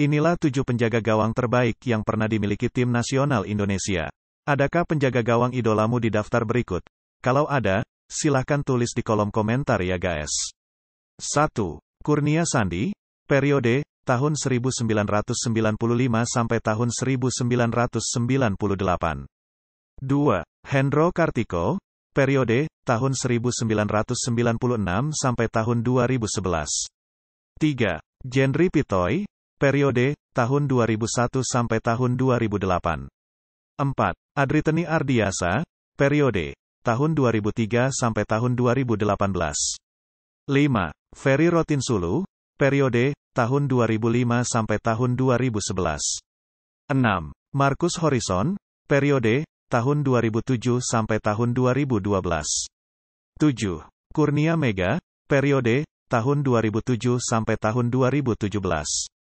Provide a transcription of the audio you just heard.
Inilah tujuh penjaga gawang terbaik yang pernah dimiliki tim nasional Indonesia. Adakah penjaga gawang idolamu di daftar berikut? Kalau ada, silahkan tulis di kolom komentar ya guys. 1. Kurnia Sandi, periode, tahun 1995 sampai tahun 1998. 2. Hendro Kartiko, periode, tahun 1996 sampai tahun 2011. 3. Jendri Pitoy, periode tahun 2001 sampai tahun 2008. 4. Adriteni Ardiasa, periode tahun 2003 sampai tahun 2018. 5. Ferry Rotinsulu, periode tahun 2005 sampai tahun 2011. 6. Markus Horison, periode tahun 2007 sampai tahun 2012. 7. Kurnia Mega, periode tahun 2007 sampai tahun 2017.